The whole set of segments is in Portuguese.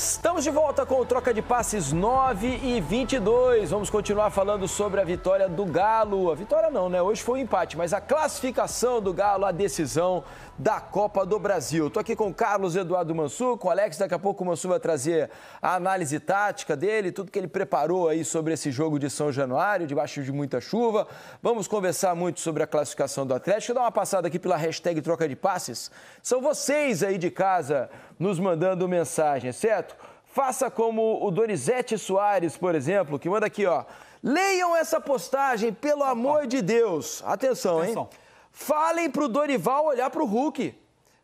Estamos de volta com o Troca de Passes 9 e 22. Vamos continuar falando sobre a vitória do Galo. A vitória não, né? Hoje foi um empate, mas a classificação do Galo, a decisão da Copa do Brasil. Estou aqui com o Carlos Eduardo Mansur, com o Alex. Daqui a pouco o Mansur vai trazer a análise tática dele, tudo que ele preparou aí sobre esse jogo de São Januário, debaixo de muita chuva. Vamos conversar muito sobre a classificação do Atlético. Dar uma passada aqui pela hashtag Troca de Passes. São vocês aí de casa nos mandando mensagem, certo? Faça como o Donizete Soares, por exemplo, que manda aqui, ó. Leiam essa postagem, pelo amor de Deus. Atenção, Atenção. hein? Falem pro Dorival olhar pro Hulk.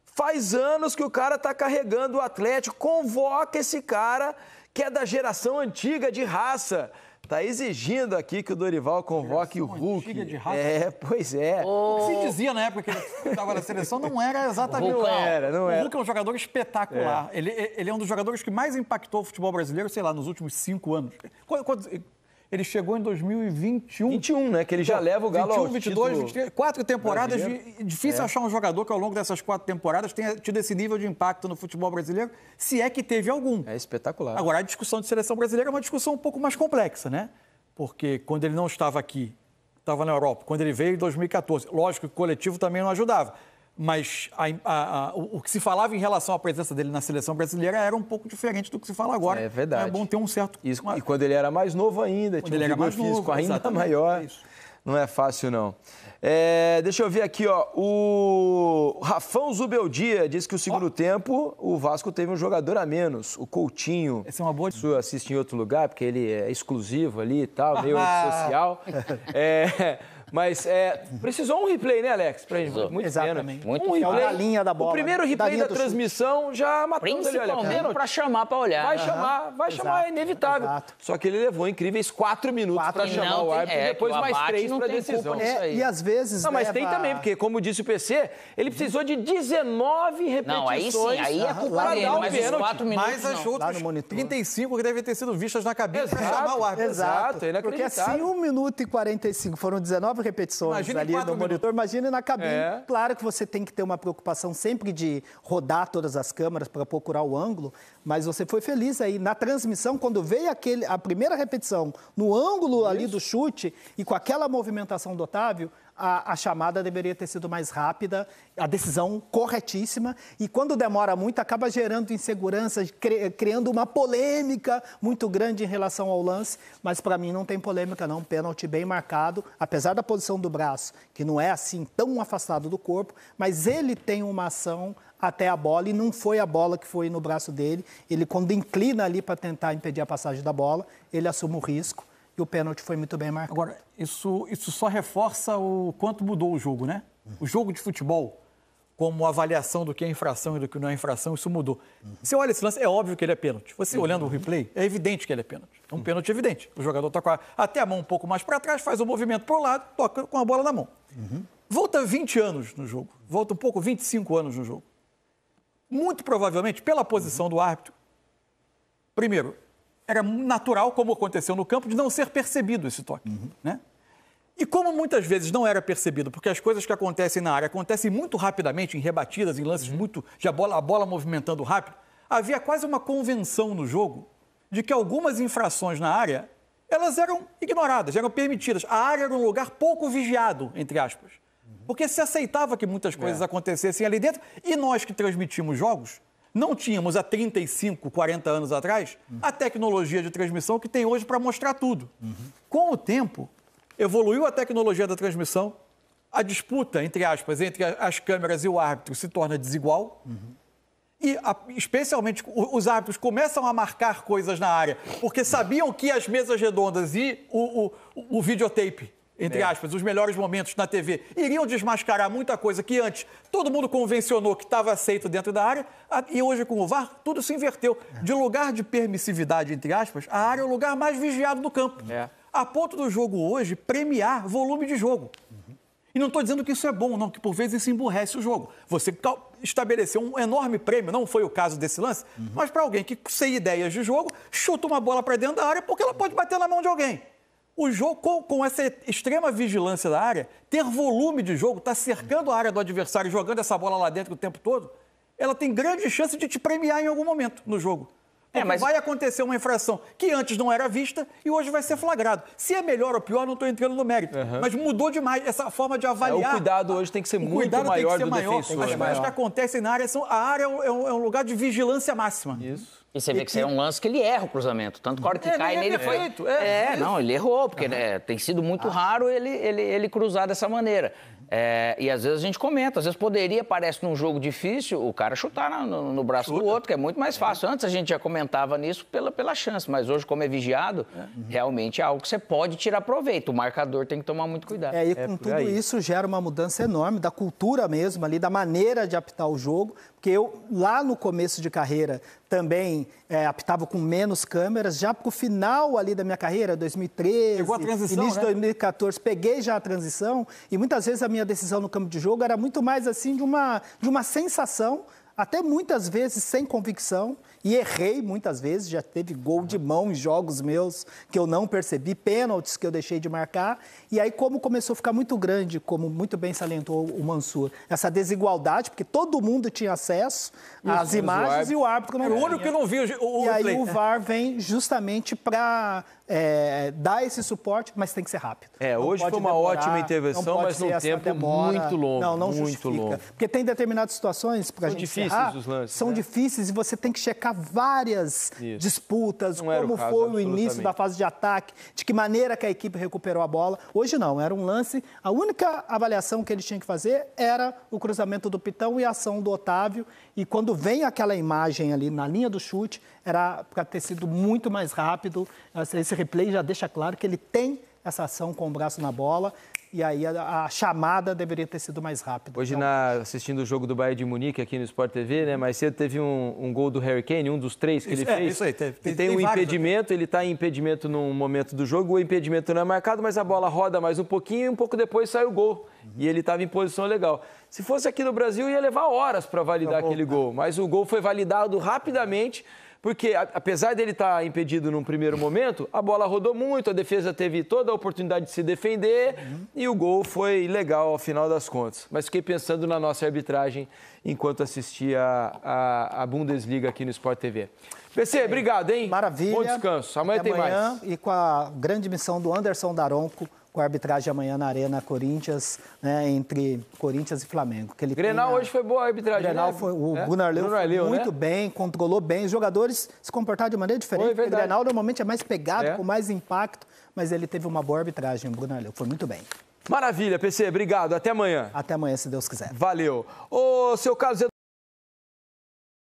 Faz anos que o cara tá carregando o Atlético. Convoca esse cara que é da geração antiga de raça. Tá exigindo aqui que o Dorival convoque o Hulk. De rato. É, pois é. O... o que se dizia na época que ele estava na seleção não era exatamente o Hulk. Não era, não era. O Hulk é um jogador espetacular. É. Ele, ele é um dos jogadores que mais impactou o futebol brasileiro, sei lá, nos últimos cinco anos. quando, ele chegou em 2021. 21, né? Que ele já leva o Galo 21, 22, 23, quatro temporadas. Brasileiro. Difícil é. achar um jogador que ao longo dessas quatro temporadas tenha tido esse nível de impacto no futebol brasileiro, se é que teve algum. É espetacular. Agora, a discussão de seleção brasileira é uma discussão um pouco mais complexa, né? Porque quando ele não estava aqui, estava na Europa, quando ele veio em 2014, lógico que o coletivo também não ajudava mas a, a, a, o que se falava em relação à presença dele na seleção brasileira era um pouco diferente do que se fala agora. É verdade. É bom ter um certo. Isso, uma... E quando ele era mais novo ainda, quando tinha um vigor físico novo, ainda maior. É não é fácil, não. É, deixa eu ver aqui, ó. O Rafão Zubeldia diz que o segundo oh. tempo o Vasco teve um jogador a menos, o Coutinho. Essa é uma boa. Isso assiste em outro lugar, porque ele é exclusivo ali e tal, meio social. É. Mas é, precisou um replay, né, Alex? Pra gente, muito Exatamente. Pena. Muito um replay. É linha da bola. O primeiro né? replay da, da transmissão já matou Principalmente ali, para pra chamar pra olhar. Vai uhum. chamar, vai Exato. chamar, é inevitável. Exato. Só que ele levou incríveis quatro minutos quatro pra chamar o árbitro é, e depois mais três pra decisão. É, e às vezes. Não, mas leva... tem também, porque, como disse o PC, ele uhum. precisou de 19 repetições. Não, aí sim, aí é culpa dele, mas quatro minutos. Mais as outras 35 que devem ter sido vistas na cabeça pra chamar o árbitro. Exato, é Porque assim, 1 minuto e 45 foram 19 repetições imagine ali no monitor, minutos. imagine na cabine. É. Claro que você tem que ter uma preocupação sempre de rodar todas as câmeras para procurar o ângulo, mas você foi feliz aí. Na transmissão, quando veio aquele, a primeira repetição no ângulo Isso. ali do chute e com aquela movimentação do Otávio, a, a, chamada deveria ter sido mais rápida, a decisão corretíssima. E quando demora muito, acaba gerando insegurança, cri, criando uma polêmica muito grande em relação ao lance. Mas para mim não tem polêmica, não. Pênalti bem marcado, apesar da posição do braço, que não é assim tão afastado do corpo, mas ele tem uma ação até a bola e não foi a bola que foi no braço dele. Ele, quando inclina ali para tentar impedir a passagem da bola, ele assume o risco e o pênalti foi muito bem marcado. Agora, isso, isso só reforça o quanto mudou o jogo, né? Uhum. O jogo de futebol, como avaliação do que é infração e do que não é infração, isso mudou. Uhum. Você olha esse lance, é óbvio que ele é pênalti. Você uhum. olhando o replay, é evidente que ele é pênalti. É um uhum. pênalti evidente. O jogador está com a, até a mão um pouco mais para trás, faz o um movimento para o lado, toca com a bola na mão. Uhum. Volta 20 anos no jogo. Volta um pouco, 25 anos no jogo. Muito provavelmente, pela posição do árbitro, primeiro, era natural, como aconteceu no campo, de não ser percebido esse toque. Uhum. Né? E como muitas vezes não era percebido, porque as coisas que acontecem na área acontecem muito rapidamente, em rebatidas, em lances uhum. muito. já a bola, a bola movimentando rápido, havia quase uma convenção no jogo de que algumas infrações na área elas eram ignoradas, eram permitidas. A área era um lugar pouco vigiado, entre aspas. Uhum. Porque se aceitava que muitas coisas é. acontecessem ali dentro, e nós que transmitimos jogos, não tínhamos há 35, 40 anos atrás uhum. a tecnologia de transmissão que tem hoje para mostrar tudo. Uhum. Com o tempo, evoluiu a tecnologia da transmissão, a disputa, entre aspas, entre as câmeras e o árbitro se torna desigual. Uhum. E, especialmente, os árbitros começam a marcar coisas na área, porque sabiam que as mesas redondas e o, o, o videotape entre é. aspas, os melhores momentos na TV, iriam desmascarar muita coisa que antes todo mundo convencionou que estava aceito dentro da área, e hoje com o VAR tudo se inverteu. De lugar de permissividade, entre aspas, a área é o lugar mais vigiado do campo. É. A ponto do jogo hoje premiar volume de jogo. Uhum. E não estou dizendo que isso é bom, não, que por vezes isso emburrece o jogo. Você estabeleceu um enorme prêmio, não foi o caso desse lance, uhum. mas para alguém que, sem ideias de jogo, chuta uma bola para dentro da área porque ela pode bater na mão de alguém. O jogo, com, com, essa extrema vigilância da área, ter volume de jogo, tá cercando a área do adversário, jogando essa bola lá dentro o tempo todo, ela tem grande chance de te premiar em algum momento no jogo. é, mas... vai acontecer uma infração que antes não era vista e hoje vai ser flagrado. Se é melhor ou pior, não estou entrando no mérito. Uhum. Mas mudou demais essa forma de avaliar. É, o cuidado hoje tem que ser o muito maior ser do maior. defensor. Né? As coisas que acontecem na área são... A área é um, é um é lugar de vigilância máxima. Isso. E você vê e que, é que é um lance que ele erra o cruzamento. Tanto que a hora que é, cai nele é foi. É, é, é não, ele errou, porque uhum. né, tem sido muito ah. raro ele, ele, ele cruzar dessa maneira. É, e às vezes a gente comenta, às vezes poderia, parece num jogo difícil, o cara chutar no, no braço Chuta. do outro, que é muito mais fácil. É. Antes a gente já comentava nisso pela, pela chance, mas hoje, como é vigiado, é. Uhum. realmente é algo que você pode tirar proveito. O marcador tem que tomar muito cuidado. É, e com tudo aí. isso gera uma mudança enorme da cultura mesmo ali, da maneira de apitar o jogo, porque eu, lá no começo de carreira, também é, apitava com menos câmeras, já o final ali da minha carreira, 2013, a transição, início de 2014, né? peguei já a transição, e muitas vezes a minha decisão no campo de jogo era muito mais assim de uma, de uma sensação até muitas vezes sem convicção, e errei muitas vezes, já teve gol de mão em jogos meus que eu não percebi, pênaltis que eu deixei de marcar. E aí, como começou a ficar muito grande, como muito bem salientou o Mansur, essa desigualdade, porque todo mundo tinha acesso Isso, às imagens e o árbitro não Era é. o único que não viu o, o E aí play. o VAR vem justamente para é, dar esse suporte, mas tem que ser rápido. É, não hoje foi uma demorar, ótima intervenção, mas num tempo demora. muito longo. Não, não muito justifica. Longo. Porque tem determinadas situações, para a gente errar ah, são né? difíceis e você tem que checar várias Isso. disputas, não como caso, foi o início da fase de ataque, de que maneira que a equipe recuperou a bola. Hoje não, era um lance. A única avaliação que ele tinha que fazer era o cruzamento do Pitão e a ação do Otávio. E quando vem aquela imagem ali na linha do chute, era para ter sido muito mais rápido. Esse replay já deixa claro que ele tem essa ação com o braço na bola. E aí a, a, chamada deveria ter sido mais rápida. Hoje, então... na, assistindo o jogo do Bayern de Munique aqui no Sport TV, né? Mais cedo teve um, um gol do Harry Kane, um dos três que isso, ele é, fez. Isso aí, teve. Tem, e tem, tem um vários, impedimento, né? ele está em impedimento num momento do jogo, o impedimento não é marcado, mas a bola roda mais um pouquinho e um pouco depois sai o gol. Uhum. E ele estava em posição legal. Se fosse aqui no Brasil, ia levar horas para validar aquele gol. Mas o gol foi validado rapidamente porque apesar dele estar tá impedido num primeiro momento, a bola rodou muito, a defesa teve toda a oportunidade de se defender uhum. e o gol foi legal ao final das contas. Mas fiquei pensando na nossa arbitragem enquanto assistia a, a Bundesliga aqui no Sport TV. PC, é, obrigado, hein? Maravilha. Bom descanso. Amanhã Até tem amanhã, mais. E com a grande missão do Anderson Daronco com a arbitragem amanhã na Arena Corinthians, né, entre Corinthians e Flamengo. Que ele Grenal hoje foi boa a arbitragem. Grenal né? foi, o é? Bruno Arleu foi muito né? bem, controlou bem. Os jogadores se comportaram de maneira diferente. Foi, o Grenal normalmente é mais pegado, é. com mais impacto, mas ele teve uma boa arbitragem, o Bruno Arleu. Foi muito bem. Maravilha, PC, obrigado. Até amanhã. Até amanhã, se Deus quiser. Valeu. Ô, seu Carlos